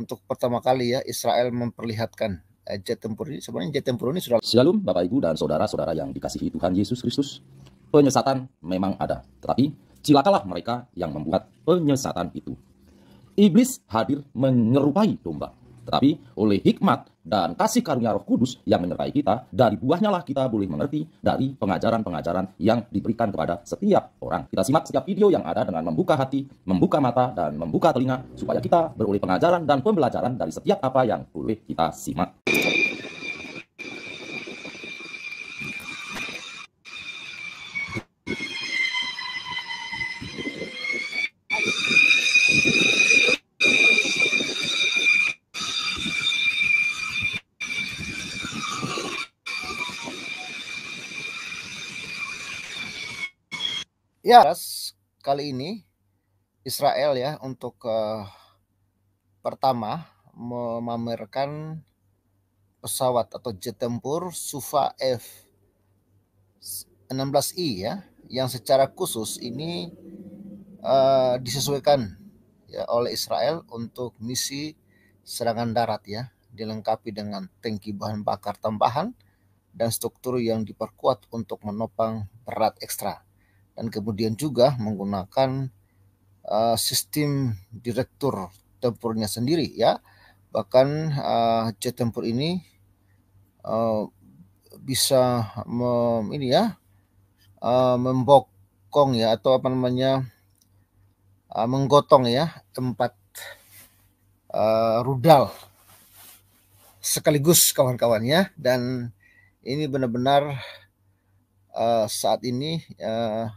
untuk pertama kali ya Israel memperlihatkan eh, jet tempur ini sebenarnya jet tempur ini sudah Shalom Bapak Ibu dan saudara-saudara yang dikasihi Tuhan Yesus Kristus. Penyesatan memang ada, tetapi cilakalah mereka yang membuat penyesatan itu. Iblis hadir menyerupai domba, tetapi oleh hikmat dan kasih karunia Roh Kudus yang menyertai kita, dari buahnya lah kita boleh mengerti dari pengajaran-pengajaran yang diberikan kepada setiap orang. Kita simak setiap video yang ada dengan membuka hati, membuka mata, dan membuka telinga supaya kita beroleh pengajaran dan pembelajaran dari setiap apa yang boleh kita simak. Ya, kali ini Israel ya untuk uh, pertama memamerkan pesawat atau jet tempur Sufa F 16i ya yang secara khusus ini uh, disesuaikan ya oleh Israel untuk misi serangan darat ya dilengkapi dengan tangki bahan bakar tambahan dan struktur yang diperkuat untuk menopang berat ekstra dan kemudian juga menggunakan uh, sistem direktur tempurnya sendiri ya bahkan uh, eh, jet tempur ini uh, bisa mem, ini ya uh, membokong ya atau apa namanya uh, menggotong ya tempat uh, rudal sekaligus kawan-kawannya dan ini benar-benar uh, saat ini uh,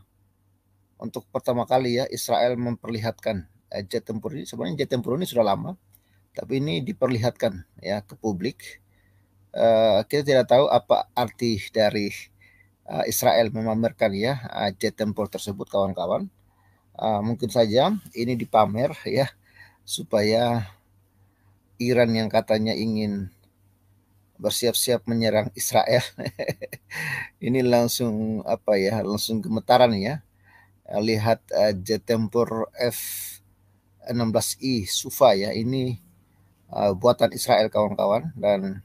untuk pertama kali ya Israel memperlihatkan eh, jet tempur ini sebenarnya jet tempur ini sudah lama tapi ini diperlihatkan ya ke publik uh, kita tidak tahu apa arti dari uh, Israel memamerkan ya jet tempur tersebut kawan-kawan uh, mungkin saja ini dipamer ya supaya Iran yang katanya ingin bersiap-siap menyerang Israel ini langsung apa ya langsung gemetaran ya Eh, lihat uh, eh, jet tempur F-16I e, Sufa ya ini uh, buatan Israel kawan-kawan dan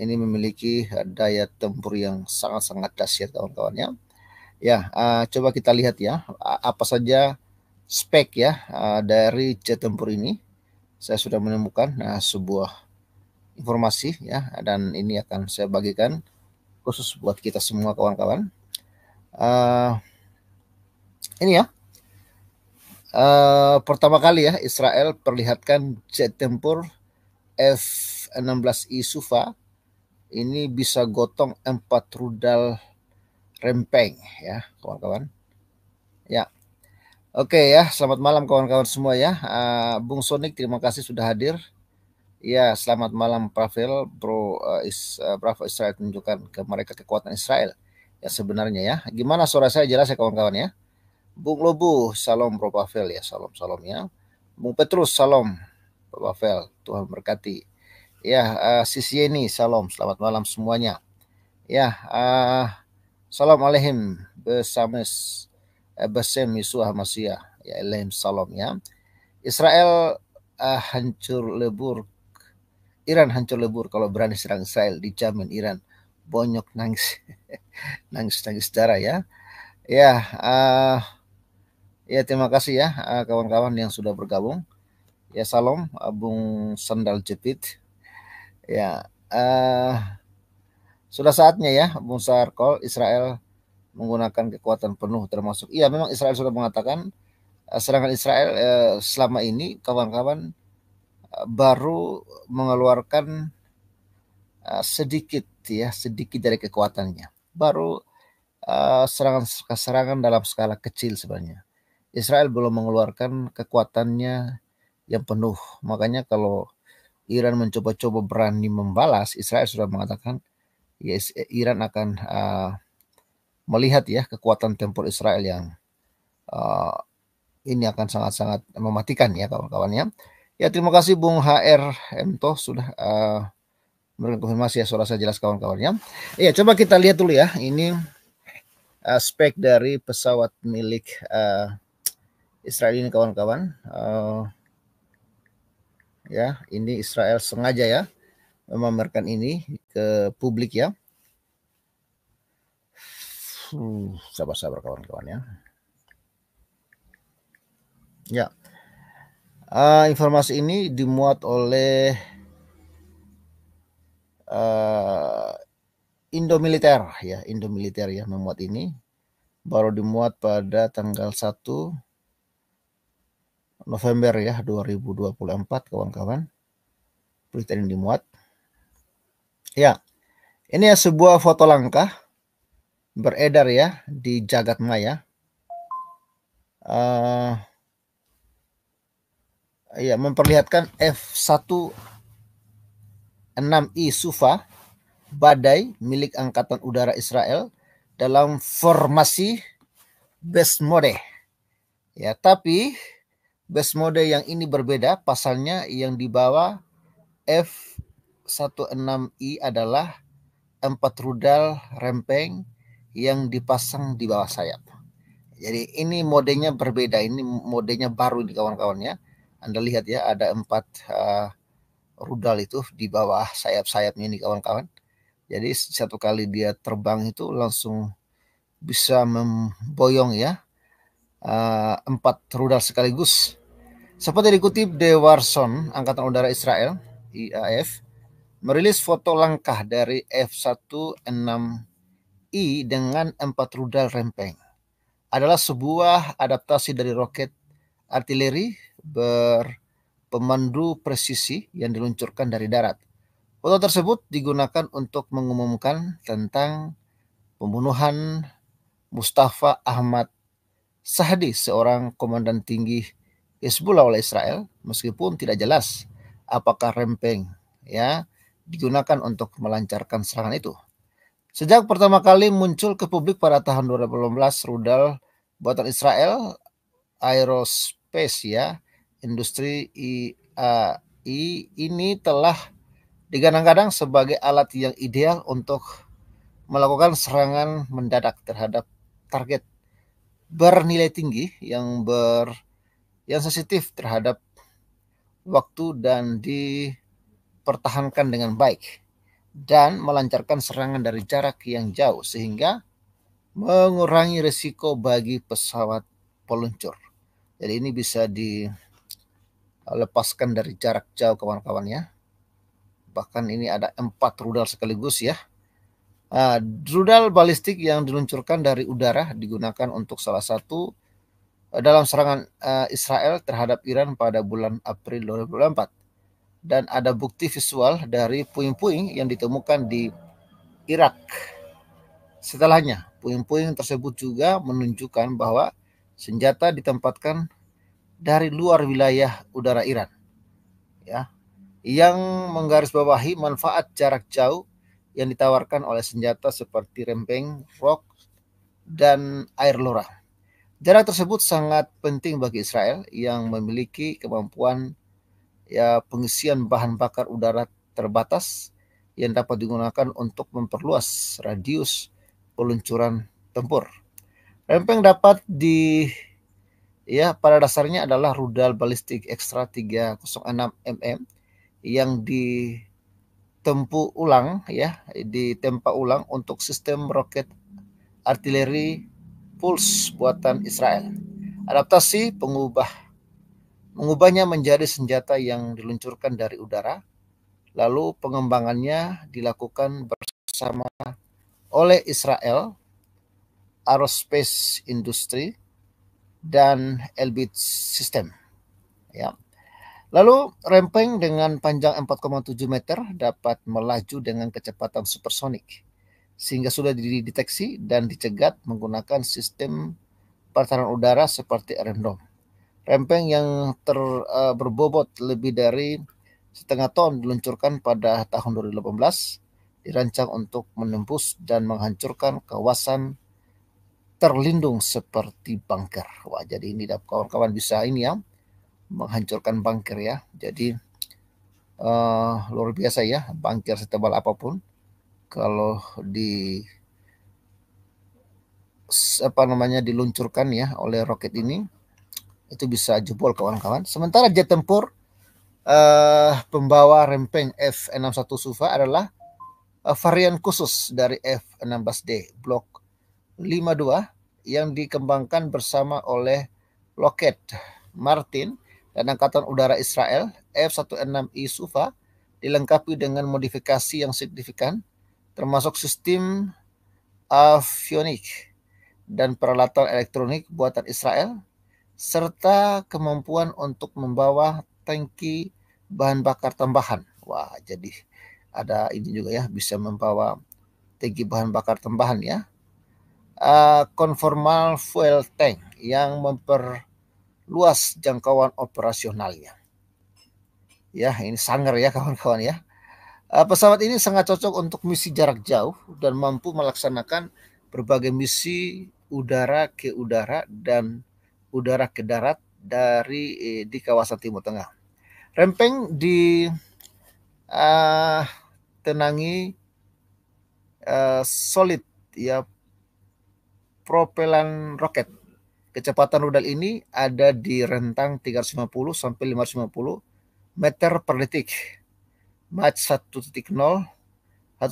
ini memiliki daya tempur yang sangat-sangat dahsyat kawan-kawan ya. Ya, uh, coba kita lihat ya apa saja spek ya uh, dari jet tempur ini. Saya sudah menemukan uh, sebuah informasi ya dan ini akan saya bagikan khusus buat kita semua kawan-kawan. Uh, ini ya uh, pertama kali ya Israel perlihatkan jet tempur F-16I Sufa ini bisa gotong empat rudal rempeng ya kawan-kawan ya oke ya selamat malam kawan-kawan semua ya uh, Bung Sonic terima kasih sudah hadir ya selamat malam Pravel Bro uh, is, uh, Bravo Israel tunjukkan ke mereka kekuatan Israel ya sebenarnya ya gimana suara saya jelas ya kawan-kawan ya Bung lobo salam Bro Pavel ya, salam-salam ya. Bung Petrus, salam Bro Pavel, Tuhan berkati. Ya, uh, Sisi ini, salam, selamat malam semuanya. Ya, uh, salam alehim bersama eh, Besem Yesua Ya, alehim salam ya. Israel uh, hancur lebur. Iran hancur lebur kalau berani serang Israel, dijamin Iran bonyok nangis. nangis nangis darah ya. Ya, uh, Ya terima kasih ya eh, kawan-kawan yang sudah bergabung. Ya salam Abung Sandal Jepit. Ya uh, sudah saatnya ya Bung Sarkol Israel menggunakan kekuatan penuh termasuk. Iya memang Israel sudah mengatakan uh, serangan Israel uh, selama ini kawan-kawan uh, baru mengeluarkan uh, sedikit ya sedikit dari kekuatannya. Baru serangan-serangan uh, serangan, serangan dalam skala kecil sebenarnya Israel belum mengeluarkan kekuatannya yang penuh. Makanya kalau Iran mencoba-coba berani membalas, Israel sudah mengatakan ya Iran akan uh, melihat ya kekuatan tempur Israel yang uh, ini akan sangat-sangat mematikan ya kawan-kawannya. Ya terima kasih Bung HR Mto sudah uh, memberikan konfirmasi ya suara saya jelas kawan-kawannya. Ya coba kita lihat dulu ya ini aspek uh, dari pesawat milik uh, Israel ini kawan-kawan. Uh, ya, ini Israel sengaja ya memamerkan ini ke publik ya. Hmm, sabar-sabar kawan-kawan ya. Ya. Uh, informasi ini dimuat oleh uh, eh, Indomiliter ya, Indomiliter ya memuat ini baru dimuat pada tanggal 1 November ya 2024 kawan-kawan. Berita ini dimuat. Ya, ini ya sebuah foto langka beredar ya di jagat maya. Uh, ya memperlihatkan F-16I Sufa badai milik Angkatan Udara Israel dalam formasi base mode. Ya, tapi Base mode yang ini berbeda, pasalnya yang di bawah F16i adalah empat rudal rempeng yang dipasang di bawah sayap. Jadi ini modenya berbeda, ini modenya baru di kawan-kawannya. Anda lihat ya ada empat uh, rudal itu di bawah sayap-sayapnya ini kawan-kawan. Jadi satu kali dia terbang itu langsung bisa memboyong ya uh, empat rudal sekaligus. Seperti dikutip Dewarson, Angkatan Udara Israel, IAF, merilis foto langkah dari F-16I dengan empat rudal rempeng. Adalah sebuah adaptasi dari roket artileri berpemandu presisi yang diluncurkan dari darat. Foto tersebut digunakan untuk mengumumkan tentang pembunuhan Mustafa Ahmad Sahdi, seorang komandan tinggi Hezbollah oleh Israel, meskipun tidak jelas apakah rempeng ya digunakan untuk melancarkan serangan itu. Sejak pertama kali muncul ke publik pada tahun 2018, rudal buatan Israel Aerospace ya, industri IAI ini telah digadang-gadang sebagai alat yang ideal untuk melakukan serangan mendadak terhadap target bernilai tinggi yang ber yang sensitif terhadap waktu dan dipertahankan dengan baik dan melancarkan serangan dari jarak yang jauh sehingga mengurangi risiko bagi pesawat peluncur. Jadi ini bisa dilepaskan dari jarak jauh kawan-kawan ya. Bahkan ini ada empat rudal sekaligus ya. Uh, rudal balistik yang diluncurkan dari udara digunakan untuk salah satu eh, dalam serangan uh, Israel terhadap Iran pada bulan April 2024 dan ada bukti visual dari puing-puing yang ditemukan di Irak. Setelahnya, puing-puing tersebut juga menunjukkan bahwa senjata ditempatkan dari luar wilayah udara Iran. Ya, yang menggarisbawahi manfaat jarak jauh yang ditawarkan oleh senjata seperti rempeng, rok, dan air lurah. Jarak tersebut sangat penting bagi Israel yang memiliki kemampuan ya pengisian bahan bakar udara terbatas yang dapat digunakan untuk memperluas radius peluncuran tempur. Rempeng dapat di ya pada dasarnya adalah rudal balistik ekstra 306 mm yang di ditempu ulang ya, ditempa ulang untuk sistem roket artileri Pulse buatan Israel. Adaptasi pengubah mengubahnya menjadi senjata yang diluncurkan dari udara. Lalu pengembangannya dilakukan bersama oleh Israel Aerospace Industry dan Elbit System. Ya. Lalu rempeng dengan panjang 4,7 meter dapat melaju dengan kecepatan supersonik sehingga sudah dideteksi dan dicegat menggunakan sistem pertahanan udara seperti RMDOM. Rempeng yang ter, uh, berbobot lebih dari setengah ton diluncurkan pada tahun 2018 dirancang untuk menembus dan menghancurkan kawasan terlindung seperti bunker. Wah, jadi ini kawan-kawan bisa ini ya menghancurkan bunker ya. Jadi uh, luar biasa ya bangkir setebal apapun kalau di apa namanya diluncurkan ya oleh roket ini itu bisa jebol kawan-kawan. Sementara jet tempur uh, pembawa rempeng F61 Suva adalah uh, varian khusus dari F16D Block 52 yang dikembangkan bersama oleh Lockheed Martin dan Angkatan Udara Israel F-16I Sufa dilengkapi dengan modifikasi yang signifikan termasuk sistem avionik dan peralatan elektronik buatan Israel serta kemampuan untuk membawa tangki bahan bakar tambahan. Wah, jadi ada ini juga ya bisa membawa tangki bahan bakar tambahan ya. Uh, eh, conformal fuel tank yang memper luas jangkauan operasionalnya. Ya, ini sangar ya kawan-kawan ya. Eh, pesawat ini sangat cocok untuk misi jarak jauh dan mampu melaksanakan berbagai misi udara ke udara dan udara ke darat dari eh, di kawasan Timur Tengah. Rempeng di uh, tenangi uh, solid ya propelan roket Kecepatan rudal ini ada di rentang 350 sampai 550 meter per detik. Mach 1.0 1.6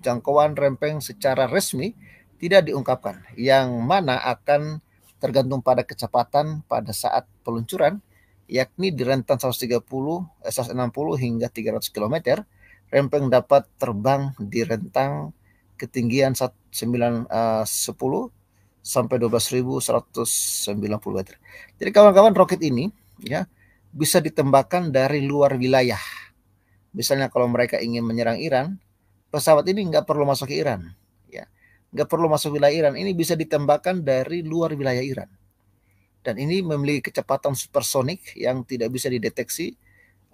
jangkauan rempeng secara resmi tidak diungkapkan yang mana akan tergantung pada kecepatan pada saat peluncuran yakni di rentang 130 160 eh, hingga 300 km rempeng dapat terbang di rentang ketinggian 9 10 sampai 12.190 meter. Jadi kawan-kawan roket ini ya bisa ditembakkan dari luar wilayah. Misalnya kalau mereka ingin menyerang Iran, pesawat ini nggak perlu masuk ke Iran, ya nggak perlu masuk wilayah Iran. Ini bisa ditembakkan dari luar wilayah Iran. Dan ini memiliki kecepatan supersonik yang tidak bisa dideteksi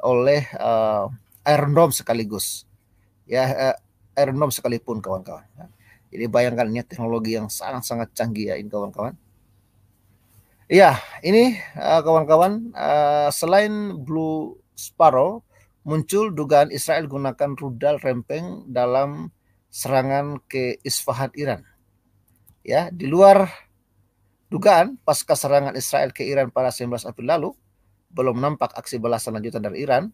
oleh uh, eh, aerodrome sekaligus, ya uh, eh, aerodrome sekalipun kawan-kawan. -kawan. Ya. Jadi bayangkan ini teknologi yang sangat-sangat canggih ya ini kawan-kawan. Iya, ini eh, kawan-kawan uh, uh, selain Blue Sparrow muncul dugaan Israel gunakan rudal rempeng dalam serangan ke Isfahan Iran. Ya, di luar dugaan pasca serangan Israel ke Iran pada 19 April lalu belum nampak aksi balasan lanjutan dari Iran.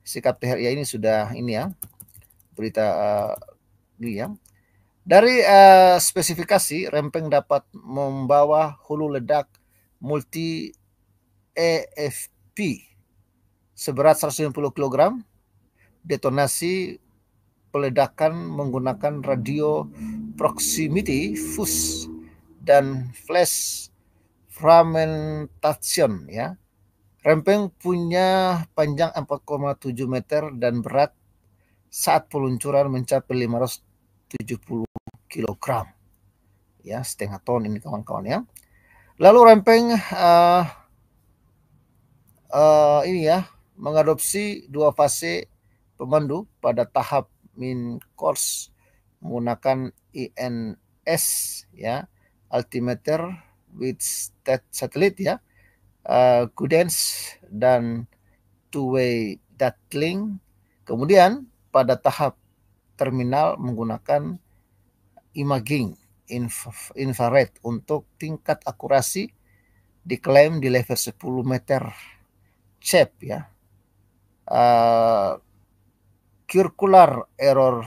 Sikap THRI ini sudah ini ya berita uh, ini ya dari uh, spesifikasi, rempeng dapat membawa hulu ledak multi EFP seberat 190 kg. Detonasi peledakan menggunakan radio proximity fuse dan flash fragmentation ya. Rempeng punya panjang 4,7 meter dan berat saat peluncuran mencapai 500 70 kg. Ya, setengah ton ini kawan-kawan ya. Lalu rempeng uh, uh, ini ya, mengadopsi dua fase pemandu pada tahap min course menggunakan INS ya, altimeter with satellite ya, uh, dan two-way datling Kemudian pada tahap terminal menggunakan imaging infrared untuk tingkat akurasi diklaim di level 10 meter CEP ya. Uh, circular error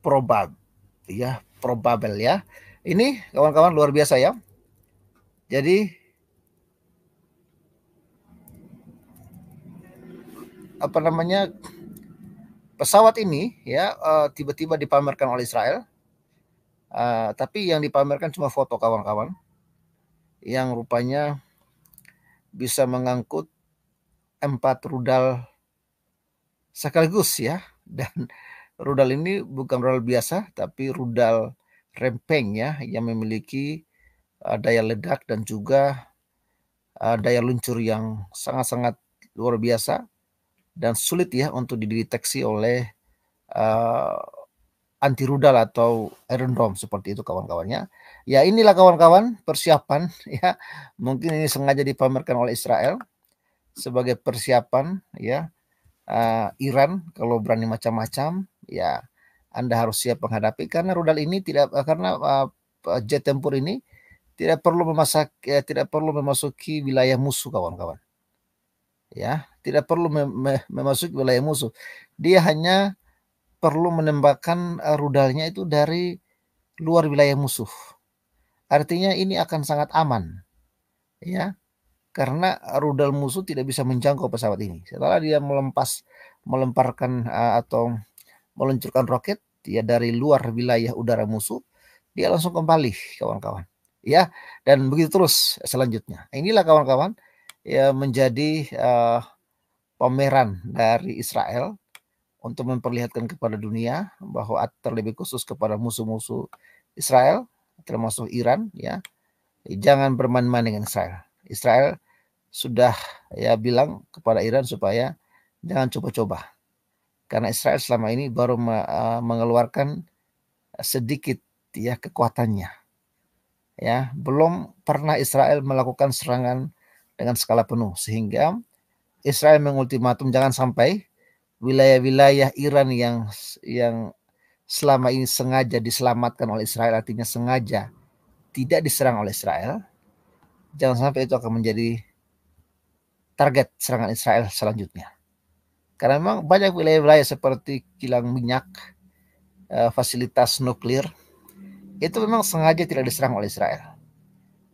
probab ya, probable ya. Ini kawan-kawan luar biasa ya. Jadi apa namanya pesawat ini ya eh, tiba-tiba uh, dipamerkan oleh Israel. Uh, tapi yang dipamerkan cuma foto kawan-kawan yang rupanya bisa mengangkut empat rudal sekaligus ya dan rudal ini bukan rudal biasa tapi rudal rempeng ya yang memiliki uh, daya ledak dan juga uh, daya luncur yang sangat-sangat luar biasa dan sulit ya untuk dideteksi oleh uh, eh, anti rudal atau Iron Dome seperti itu kawan-kawannya. Ya inilah kawan-kawan persiapan ya. Mungkin ini sengaja dipamerkan oleh Israel sebagai persiapan ya uh, Iran kalau berani macam-macam ya Anda harus siap menghadapi karena rudal ini tidak eh, karena uh, jet tempur ini tidak perlu memasak ya, tidak perlu memasuki wilayah musuh kawan-kawan ya tidak perlu mem memasuki wilayah musuh dia hanya perlu menembakkan eh, rudalnya itu dari luar wilayah musuh artinya ini akan sangat aman ya karena rudal musuh tidak bisa menjangkau pesawat ini setelah dia melempas melemparkan eh, atau meluncurkan roket ya dari luar wilayah udara musuh dia langsung kembali kawan-kawan ya dan begitu terus selanjutnya inilah kawan-kawan ya menjadi uh, pameran dari Israel untuk memperlihatkan kepada dunia bahwa terlebih khusus kepada musuh-musuh Israel termasuk Iran ya jangan bermain-main dengan Israel. Israel sudah ya bilang kepada Iran supaya jangan coba-coba. Karena Israel selama ini baru eh, mengeluarkan sedikit ya kekuatannya. Ya, belum pernah Israel melakukan serangan dengan skala penuh sehingga Israel mengultimatum jangan sampai wilayah-wilayah Iran yang yang selama ini sengaja diselamatkan oleh Israel artinya sengaja tidak diserang oleh Israel jangan sampai itu akan menjadi target serangan Israel selanjutnya karena memang banyak wilayah-wilayah seperti kilang minyak eh, fasilitas nuklir itu memang sengaja tidak diserang oleh Israel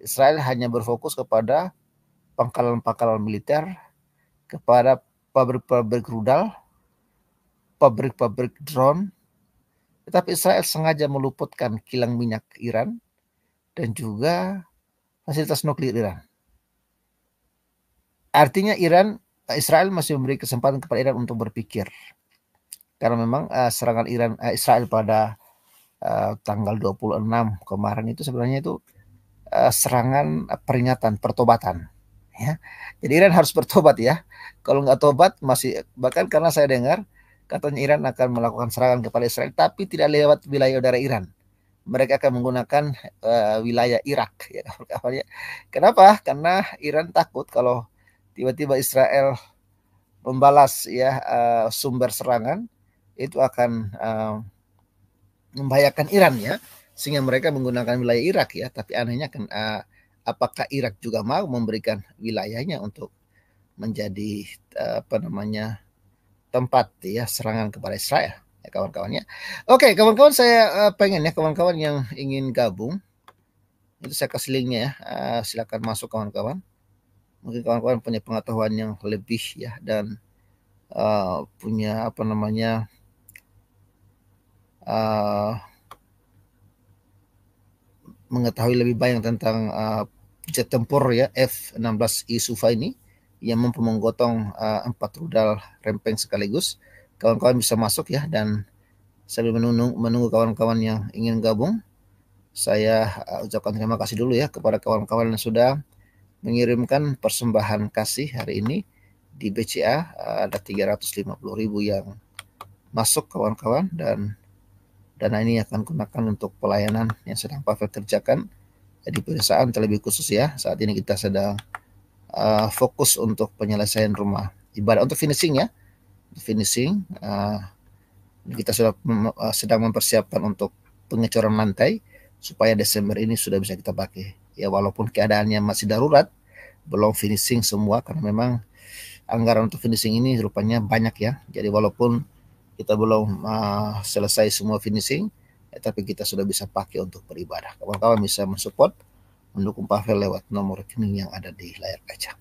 Israel hanya berfokus kepada pangkalan-pangkalan militer, kepada pabrik-pabrik rudal, pabrik-pabrik drone. Tetapi Israel sengaja meluputkan kilang minyak Iran dan juga fasilitas nuklir Iran. Artinya Iran eh, Israel masih memberi kesempatan kepada Iran untuk berpikir. Karena memang uh, serangan Iran uh, Israel pada uh, tanggal 26 kemarin itu sebenarnya itu uh, serangan peringatan pertobatan ya. Jadi Iran harus bertobat ya. Kalau nggak tobat masih bahkan karena saya dengar katanya Iran akan melakukan serangan kepada Israel tapi tidak lewat wilayah udara Iran. Mereka akan menggunakan uh, wilayah Irak ya. Kenapa? Karena Iran takut kalau tiba-tiba Israel membalas ya uh, sumber serangan itu akan uh, membahayakan Iran ya sehingga mereka menggunakan wilayah Irak ya tapi anehnya kan uh, apakah Irak juga mau memberikan wilayahnya untuk menjadi eh, apa namanya tempat ya serangan kepada Israel ya kawan-kawannya. Oke, kawan-kawan saya eh, pengen ya kawan-kawan yang ingin gabung itu saya kasih linknya ya. Eh, silakan masuk kawan-kawan. Mungkin kawan-kawan punya pengetahuan yang lebih ya dan uh, punya apa namanya uh, mengetahui lebih banyak tentang uh, eh, jet tempur ya F-16I Suva ini yang mampu menggotong uh, eh, empat rudal rempeng sekaligus. Kawan-kawan bisa masuk ya dan sambil menunggu, menunggu kawan-kawan yang ingin gabung. Saya uh, ucapkan terima kasih dulu ya kepada kawan-kawan yang sudah mengirimkan persembahan kasih hari ini di BCA uh, ada 350.000 yang masuk kawan-kawan dan Dana ini akan gunakan untuk pelayanan yang sedang Pavel kerjakan di perusahaan terlebih khusus ya. Saat ini kita sedang uh, fokus untuk penyelesaian rumah ibarat untuk finishing ya. Finishing uh, kita sudah mem eh, sedang mempersiapkan untuk pengecoran lantai supaya Desember ini sudah bisa kita pakai. Ya walaupun keadaannya masih darurat, belum finishing semua karena memang anggaran untuk finishing ini rupanya banyak ya. Jadi walaupun kita belum uh, selesai semua finishing ya, tapi kita sudah bisa pakai untuk beribadah kawan-kawan bisa mensupport mendukung Pavel lewat nomor rekening yang ada di layar kaca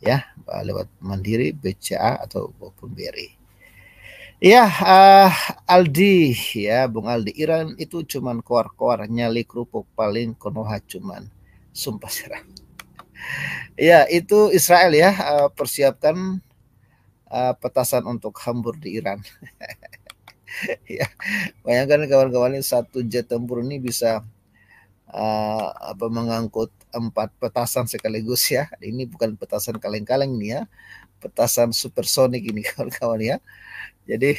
ya eh, lewat Mandiri BCA atau maupun BRI Ya, uh, Aldi, ya Bung Aldi, Iran itu cuman koar-koar nyali kerupuk paling Konoha cuman sumpah serah. Ya, itu Israel ya, uh, persiapkan uh, petasan untuk Hambur di Iran. ya, bayangkan kawan-kawan ini satu jet tempur ini bisa uh, apa mengangkut empat petasan sekaligus ya. Ini bukan petasan kaleng-kaleng nih ya, petasan supersonik ini kawan-kawan ya. Jadi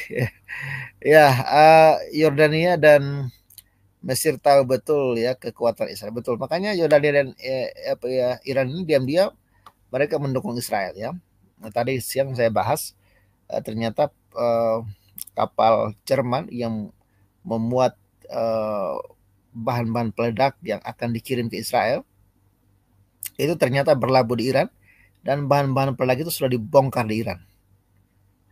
ya uh, Yordania dan Mesir tahu betul ya kekuatan Israel betul. Makanya Yordania dan eh, apa ya Iran ini diam-diam mereka mendukung Israel ya. Nah, tadi siang saya bahas uh, ternyata uh, kapal Jerman yang memuat bahan eh, bahan-bahan peledak yang akan dikirim ke Israel itu ternyata berlabuh di Iran dan bahan-bahan peledak itu sudah dibongkar di Iran.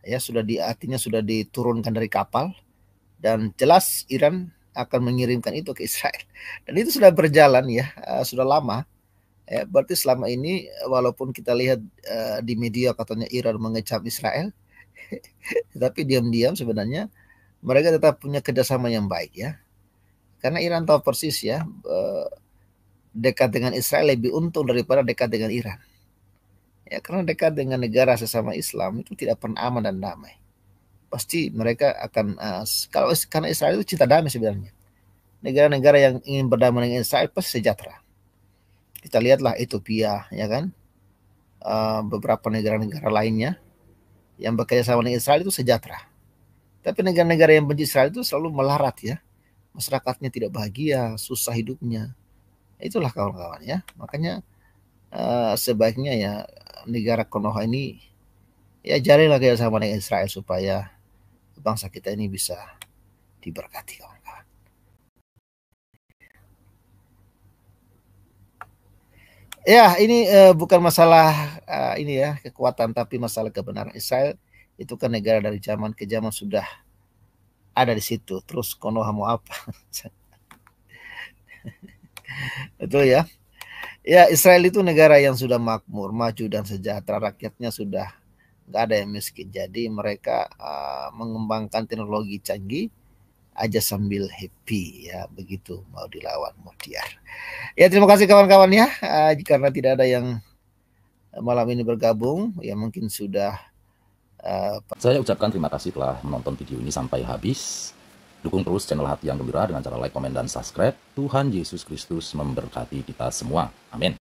Ya, sudah di artinya sudah diturunkan dari kapal dan jelas Iran akan mengirimkan itu ke Israel. Dan itu sudah berjalan ya, uh, sudah lama Ya, berarti selama ini walaupun kita lihat uh, di media katanya Iran mengecam Israel, tapi diam-diam sebenarnya mereka tetap punya kerjasama yang baik ya. Karena Iran tahu persis ya uh, dekat dengan Israel lebih untung daripada dekat dengan Iran. Ya karena dekat dengan negara sesama Islam itu tidak pernah aman dan damai. Pasti mereka akan uh, kalau karena Israel itu cinta damai sebenarnya. Negara-negara yang ingin berdamai dengan Israel pasti sejahtera kita lihatlah Ethiopia, ya kan? Uh, beberapa negara-negara lainnya yang bekerja sama dengan Israel itu sejahtera. Tapi negara-negara yang benci Israel itu selalu melarat ya. Masyarakatnya tidak bahagia, susah hidupnya. Itulah kawan-kawan ya. Makanya uh, sebaiknya ya negara Konoha ini ya jalinlah kerjasama dengan Israel supaya bangsa kita ini bisa diberkati kawan. Ya, ini uh, bukan masalah uh, ini ya kekuatan, tapi masalah kebenaran Israel itu kan negara dari zaman ke zaman sudah ada di situ. Terus Konoha mau apa? Betul ya. Ya, Israel itu negara yang sudah makmur, maju dan sejahtera. Rakyatnya sudah nggak ada yang miskin. Jadi mereka uh, mengembangkan teknologi canggih aja sambil happy ya begitu mau dilawan Mutiar. Ya terima kasih kawan-kawan ya uh, ah, karena tidak ada yang eh, malam ini bergabung ya mungkin sudah uh, saya ucapkan terima kasih telah menonton video ini sampai habis. Dukung terus channel Hati yang Gembira dengan cara like, komen, dan subscribe. Tuhan Yesus Kristus memberkati kita semua. Amin.